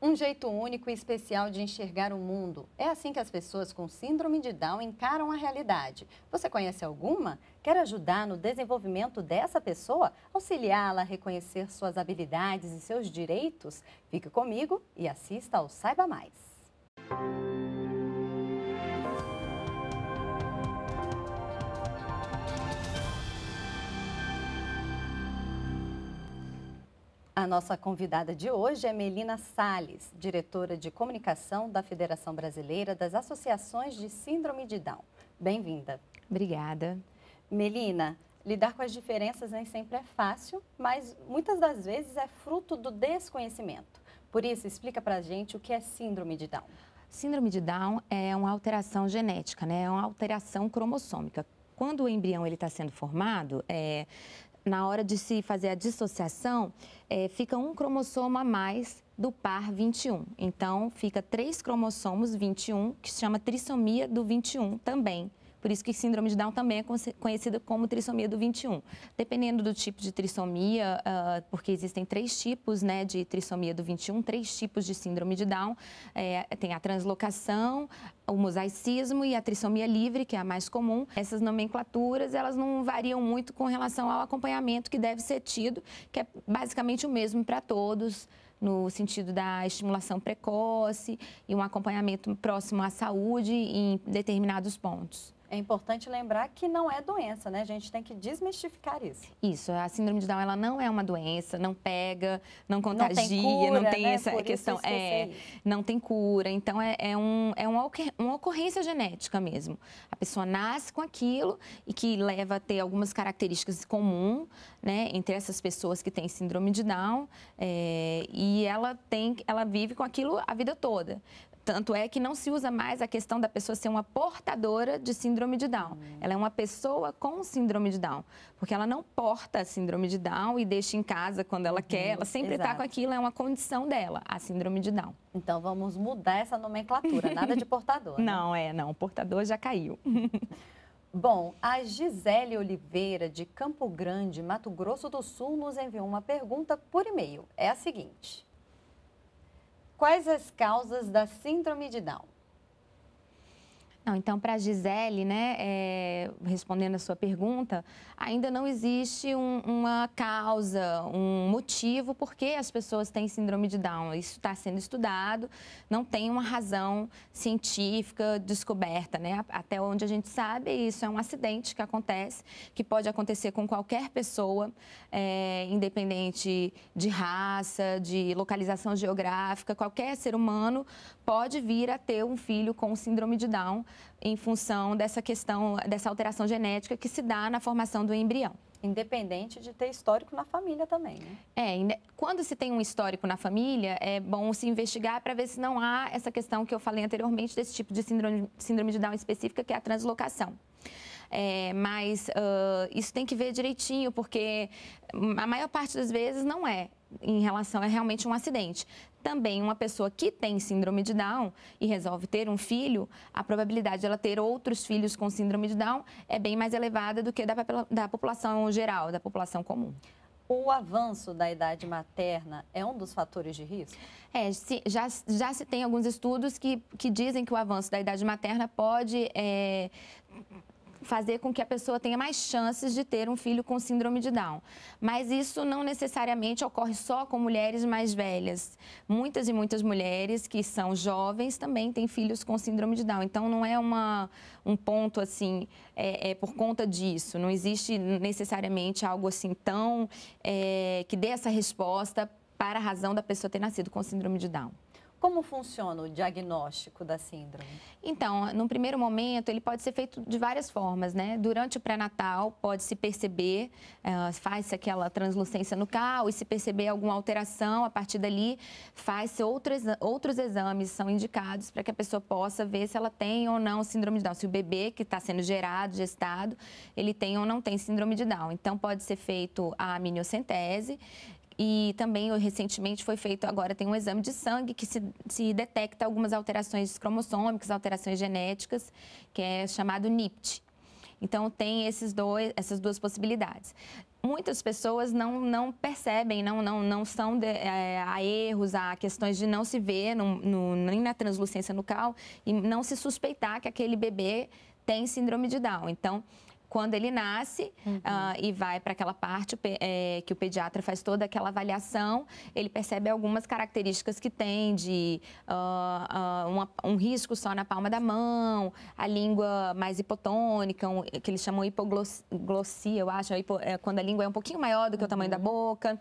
Um jeito único e especial de enxergar o mundo. É assim que as pessoas com síndrome de Down encaram a realidade. Você conhece alguma? Quer ajudar no desenvolvimento dessa pessoa? Auxiliá-la a reconhecer suas habilidades e seus direitos? Fique comigo e assista ao Saiba Mais. A nossa convidada de hoje é Melina Sales, diretora de comunicação da Federação Brasileira das Associações de Síndrome de Down. Bem-vinda. Obrigada. Melina, lidar com as diferenças nem sempre é fácil, mas muitas das vezes é fruto do desconhecimento. Por isso, explica pra gente o que é síndrome de Down. Síndrome de Down é uma alteração genética, né? É uma alteração cromossômica. Quando o embrião ele está sendo formado, é, na hora de se fazer a dissociação, é, fica um cromossomo a mais do par 21. Então, fica três cromossomos 21, que se chama trissomia do 21 também. Por isso que síndrome de Down também é conhecida como trissomia do 21. Dependendo do tipo de trissomia, uh, ah, porque existem três tipos né, de trissomia do 21, três tipos de síndrome de Down. É, tem a translocação, o mosaicismo e a trissomia livre, que é a mais comum. Essas nomenclaturas, elas não variam muito com relação ao acompanhamento que deve ser tido, que é basicamente o mesmo para todos no sentido da estimulação precoce e um acompanhamento próximo à saúde em determinados pontos. É importante lembrar que não é doença, né? A gente tem que desmistificar isso. Isso, a síndrome de Down ela não é uma doença, não pega, não contagia, não tem, cura, não tem né? essa Por questão, é, não tem cura. Então é, é, um, é uma, uma ocorrência genética mesmo. A pessoa nasce com aquilo e que leva a ter algumas características comuns, né, entre essas pessoas que têm síndrome de Down é, e ela tem, ela vive com aquilo a vida toda. Tanto é que não se usa mais a questão da pessoa ser uma portadora de síndrome de Down. Hum. Ela é uma pessoa com síndrome de Down, porque ela não porta a síndrome de Down e deixa em casa quando ela uhum. quer. Hum, ela sempre está com aquilo, é uma condição dela, a síndrome de Down. Então vamos mudar essa nomenclatura, nada de portador. né? Não, é, não. O portador já caiu. Bom, a Gisele Oliveira, de Campo Grande, Mato Grosso do Sul, nos enviou uma pergunta por e-mail. É a seguinte. Quais as causas da síndrome de Down? Não, então, para a Gisele, né, é, respondendo a sua pergunta, ainda não existe um, uma causa, um motivo por que as pessoas têm síndrome de Down. Isso está sendo estudado, não tem uma razão científica descoberta. Né? Até onde a gente sabe, isso é um acidente que acontece, que pode acontecer com qualquer pessoa, é, independente de raça, de localização geográfica, qualquer ser humano pode vir a ter um filho com síndrome de Down em função dessa questão, dessa alteração genética que se dá na formação do embrião. Independente de ter histórico na família também, né? É, quando se tem um histórico na família, é bom se investigar para ver se não há essa questão que eu falei anteriormente desse tipo de síndrome, síndrome de Down específica, que é a translocação. É, mas uh, isso tem que ver direitinho, porque a maior parte das vezes não é em relação a é realmente um acidente. Também uma pessoa que tem síndrome de Down e resolve ter um filho, a probabilidade dela ter outros filhos com síndrome de Down é bem mais elevada do que da, da população geral, da população comum. O avanço da idade materna é um dos fatores de risco? É, se, já, já se tem alguns estudos que, que dizem que o avanço da idade materna pode é, fazer com que a pessoa tenha mais chances de ter um filho com síndrome de Down. Mas isso não necessariamente ocorre só com mulheres mais velhas. Muitas e muitas mulheres que são jovens também têm filhos com síndrome de Down. Então não é uma, um ponto assim é, é por conta disso. Não existe necessariamente algo assim tão é, que dê essa resposta para a razão da pessoa ter nascido com síndrome de Down. Como funciona o diagnóstico da síndrome? Então, num primeiro momento, ele pode ser feito de várias formas, né? Durante o pré-natal, pode-se perceber, eh, faz-se aquela translucência no cal e se perceber alguma alteração, a partir dali, faz-se outros, outros exames, são indicados para que a pessoa possa ver se ela tem ou não síndrome de Down, se o bebê que está sendo gerado, gestado, ele tem ou não tem síndrome de Down. Então, pode ser feito a amniocentese, e também, recentemente, foi feito agora, tem um exame de sangue que se, se detecta algumas alterações cromossômicas, alterações genéticas, que é chamado NIPT. Então, tem esses dois, essas duas possibilidades muitas pessoas não, não percebem, não, não, não são de, é, a erros, a questões de não se ver no, no, nem na translucência nucal e não se suspeitar que aquele bebê tem síndrome de Down. Então, quando ele nasce uhum. uh, e vai para aquela parte é, que o pediatra faz toda aquela avaliação, ele percebe algumas características que tem de uh, uh, uma, um risco só na palma da mão, a língua mais hipotônica, um, que eles chamam hipoglossia, eu acho, é hipo, é, quando a língua é um pouquinho maior do que uhum. o tamanho da uhum. boca,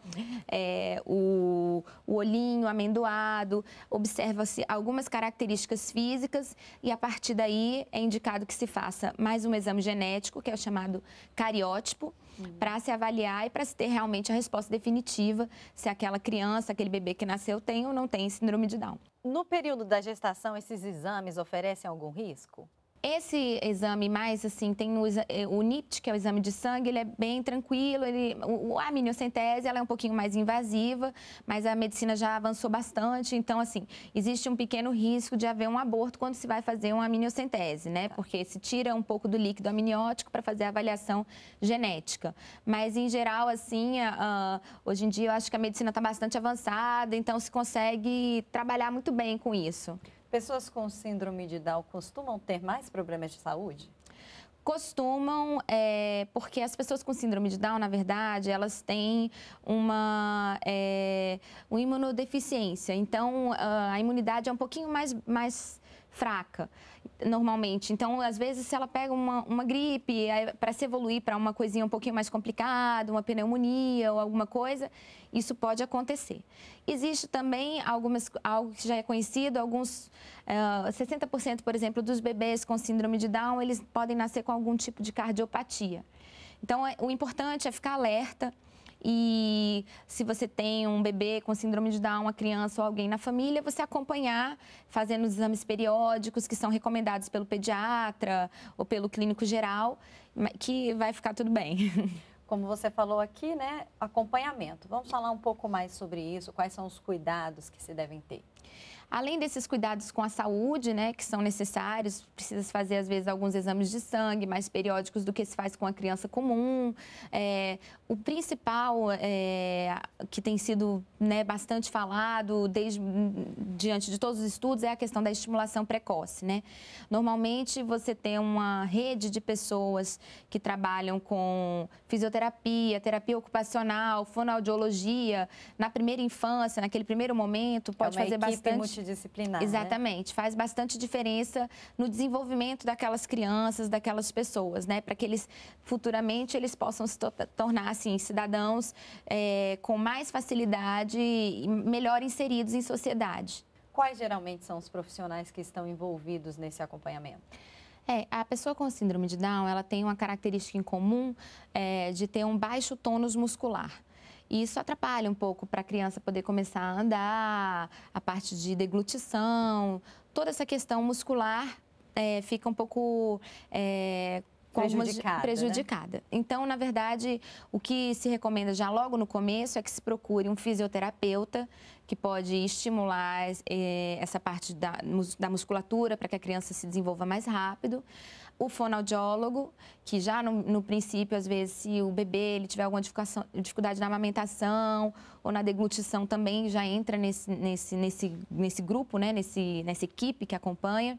é, o, o olhinho amendoado, observa-se algumas características físicas e a partir daí é indicado que se faça mais um exame genético, que é chamado cariótipo, uhum. para se avaliar e para se ter realmente a resposta definitiva se aquela criança, aquele bebê que nasceu tem ou não tem síndrome de Down. No período da gestação, esses exames oferecem algum risco? Esse exame mais assim, tem o, eh, o, NIT, que é o exame de sangue, ele é bem tranquilo, ele, o, a amniocentese ela é um pouquinho mais invasiva, mas a medicina já avançou bastante, então assim, existe um pequeno risco de haver um aborto quando se vai fazer uma amniocentese, né? Porque se tira um pouco do líquido amniótico para fazer a avaliação genética. Mas em geral, assim, a, a, hoje em dia eu acho que a medicina está bastante avançada, então se consegue trabalhar muito bem com isso. Pessoas com síndrome de Down costumam ter mais problemas de saúde? costumam, é, porque as pessoas com síndrome de Down, na verdade, elas têm uma, é, uma imunodeficiência. Então, ah, a imunidade é um pouquinho mais, mais fraca, normalmente. Então, às vezes, se ela pega uma, uma gripe, para se evoluir para uma coisinha um pouquinho mais complicada, uma pneumonia ou alguma coisa, isso pode acontecer. Existe também algumas, algo que já é conhecido, alguns uh, eh, 60%, por exemplo, dos bebês com síndrome de Down, eles podem nascer com algum tipo de cardiopatia. Então, é, o importante é ficar alerta, e se você tem um bebê com síndrome de Down, uma criança ou alguém na família, você acompanhar fazendo os exames periódicos que são recomendados pelo pediatra ou pelo clínico geral, que vai ficar tudo bem. Como você falou aqui, né? Acompanhamento. Vamos falar um pouco mais sobre isso, quais são os cuidados que se devem ter. Além desses cuidados com a saúde, né, que são necessários, precisa fazer às vezes alguns exames de sangue mais periódicos do que se faz com a criança comum. É, o principal é, que tem sido né, bastante falado desde diante de todos os estudos é a questão da estimulação precoce, né? Normalmente você tem uma rede de pessoas que trabalham com fisioterapia, terapia ocupacional, fonoaudiologia na primeira infância, naquele primeiro momento é pode é fazer bastante multidisciplinar. Né? Exatamente, né? faz bastante diferença no desenvolvimento daquelas crianças, daquelas pessoas, né? Para que eles futuramente eles possam se tornar assim cidadãos é, com mais facilidade e melhor inseridos em sociedade. Quais geralmente são os profissionais que estão envolvidos nesse acompanhamento? É, a pessoa com síndrome de Down, ela tem uma característica em comum é, de ter um baixo tônus muscular. E isso atrapalha um pouco para a criança poder começar a andar, a parte de deglutição, toda essa questão muscular é, fica um pouco. É, prejudicada. prejudicada. Né? Então, na verdade, o que se recomenda já logo no começo é que se procure um fisioterapeuta que pode estimular é, essa parte da, da musculatura para que a criança se desenvolva mais rápido o fonoaudiólogo, que já no, no, princípio, às vezes, se o bebê ele tiver alguma dificuldade na amamentação ou na deglutição, também já entra nesse, nesse, nesse, nesse grupo, né? nesse, nessa equipe que acompanha.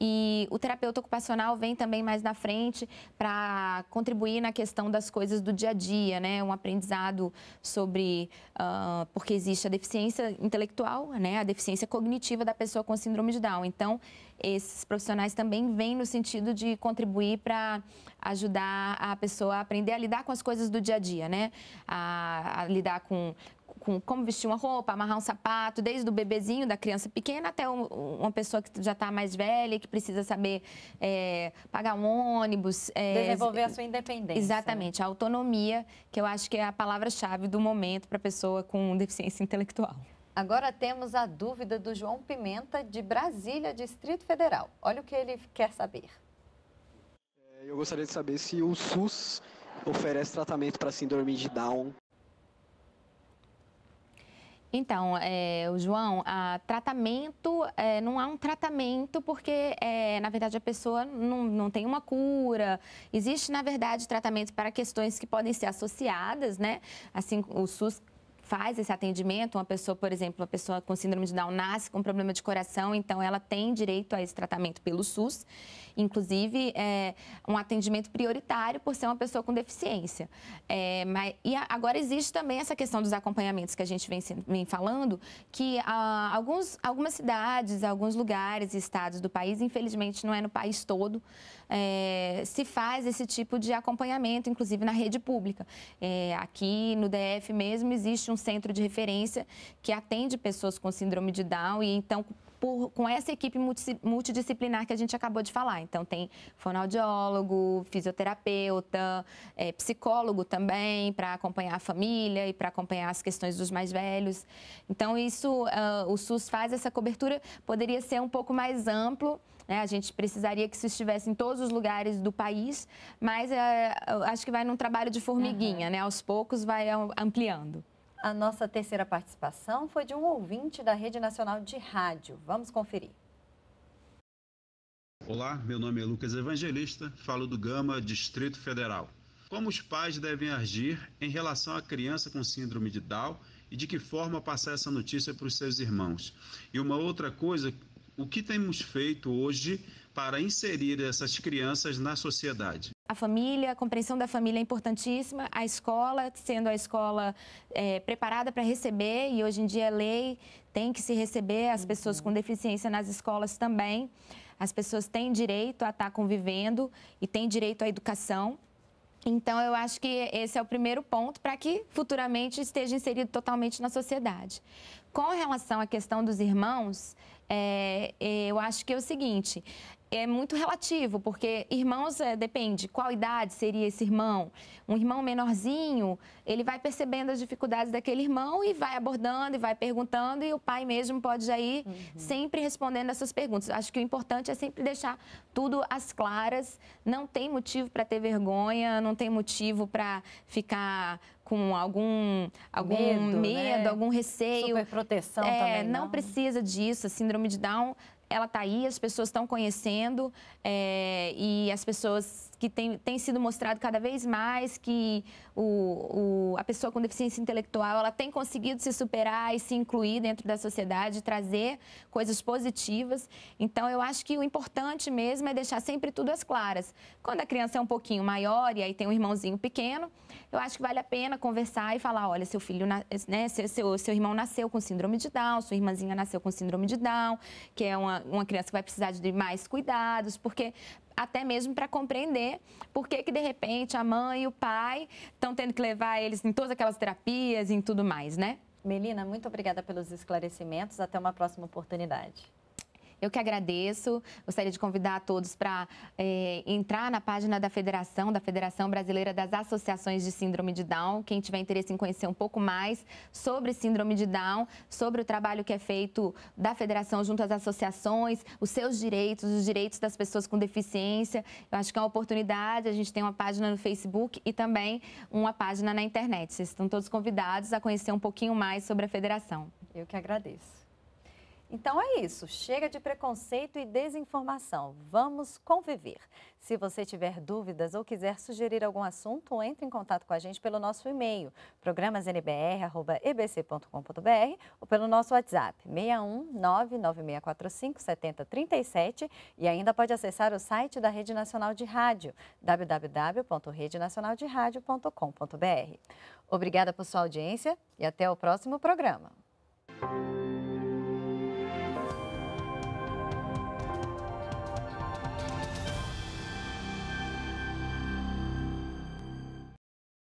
E o terapeuta ocupacional vem também mais na frente para contribuir na questão das coisas do dia a dia, né? Um aprendizado sobre uh, porque existe a deficiência intelectual, né? A deficiência cognitiva da pessoa com síndrome de Down. Então, esses profissionais também vêm no sentido de contribuir para ajudar a pessoa a aprender a lidar com as coisas do dia a dia, né? A, a lidar com com como vestir uma roupa, amarrar um sapato, desde o bebezinho da criança pequena até uma pessoa que já está mais velha, que precisa saber é, pagar um ônibus. É, Desenvolver a sua independência. Exatamente, né? a autonomia, que eu acho que é a palavra-chave do momento para a pessoa com deficiência intelectual. Agora temos a dúvida do João Pimenta, de Brasília, Distrito Federal. Olha o que ele quer saber. É, eu gostaria de saber se o SUS oferece tratamento para síndrome de Down então, é, o João, a tratamento, é, não há um tratamento porque, é, na verdade, a pessoa não, não tem uma cura. Existe, na verdade, tratamento para questões que podem ser associadas, né? Assim, o SUS faz esse atendimento, uma pessoa, por exemplo, uma pessoa com síndrome de Down nasce com problema de coração, então ela tem direito a esse tratamento pelo SUS, inclusive é, um atendimento prioritário por ser uma pessoa com deficiência. É, mas, e a, agora existe também essa questão dos acompanhamentos que a gente vem, vem falando, que a, ah, alguns, algumas cidades, alguns lugares e estados do país, infelizmente não é no país todo, é, se faz esse tipo de acompanhamento, inclusive na rede pública. É, aqui no DF mesmo existe um centro de referência que atende pessoas com síndrome de Down e então por, com essa equipe multidisciplinar que a gente acabou de falar. Então, tem fonoaudiólogo, fisioterapeuta, é, psicólogo também, para acompanhar a família e para acompanhar as questões dos mais velhos. Então, isso, uh, o SUS faz essa cobertura, poderia ser um pouco mais amplo. Né? A gente precisaria que isso estivesse em todos os lugares do país, mas uh, acho que vai num trabalho de formiguinha, uhum. né? aos poucos vai ampliando. A nossa terceira participação foi de um ouvinte da Rede Nacional de Rádio. Vamos conferir. Olá, meu nome é Lucas Evangelista, falo do Gama, Distrito Federal. Como os pais devem agir em relação à criança com síndrome de Down e de que forma passar essa notícia para os seus irmãos? E uma outra coisa, o que temos feito hoje para inserir essas crianças na sociedade. A família, a compreensão da família é importantíssima, a escola, sendo a escola é, preparada para receber, e hoje em dia é lei, tem que se receber as uhum. pessoas com deficiência nas escolas também. As pessoas têm direito a estar convivendo e têm direito à educação. Então, eu acho que esse é o primeiro ponto para que futuramente esteja inserido totalmente na sociedade. Com relação à questão dos irmãos, é, é eu acho que é o seguinte: é muito relativo, porque irmãos, é, depende qual idade seria esse irmão. Um irmão menorzinho, ele vai percebendo as dificuldades daquele irmão e vai abordando e vai perguntando, e o pai mesmo pode já ir uhum. sempre respondendo essas perguntas. Acho que o importante é sempre deixar tudo às claras, não tem motivo para ter vergonha, não tem motivo para ficar com algum, algum medo, medo né? algum receio. Super proteção é, também. Não. não precisa disso. A síndrome de Down ela está aí, as pessoas estão conhecendo é, e as pessoas que tem, tem sido mostrado cada vez mais que o, o, a pessoa com deficiência intelectual ela tem conseguido se superar e se incluir dentro da sociedade, trazer coisas positivas. Então, eu acho que o importante mesmo é deixar sempre tudo às claras. Quando a criança é um pouquinho maior e aí tem um irmãozinho pequeno, eu acho que vale a pena conversar e falar, olha, seu filho, né, seu, seu, seu irmão nasceu com síndrome de Down, sua irmãzinha nasceu com síndrome de Down, que é uma, uma criança que vai precisar de mais cuidados, porque até mesmo para compreender por que, que, de repente, a mãe e o pai estão tendo que levar eles em todas aquelas terapias e em tudo mais, né? Melina, muito obrigada pelos esclarecimentos. Até uma próxima oportunidade. Eu que agradeço. Gostaria de convidar a todos para é, eh, entrar na página da Federação, da Federação Brasileira das Associações de Síndrome de Down. Quem tiver interesse em conhecer um pouco mais sobre Síndrome de Down, sobre o trabalho que é feito da Federação junto às associações, os seus direitos, os direitos das pessoas com deficiência. Eu acho que é uma oportunidade. A gente tem uma página no Facebook e também uma página na internet. Vocês estão todos convidados a conhecer um pouquinho mais sobre a Federação. Eu que agradeço. Então é isso, chega de preconceito e desinformação. Vamos conviver. Se você tiver dúvidas ou quiser sugerir algum assunto, entre em contato com a gente pelo nosso e-mail, programasnbr.ebc.com.br ou pelo nosso WhatsApp, 61 7037 e ainda pode acessar o site da Rede Nacional de Rádio, www.redenacionalderadio.com.br. Obrigada por sua audiência e até o próximo programa.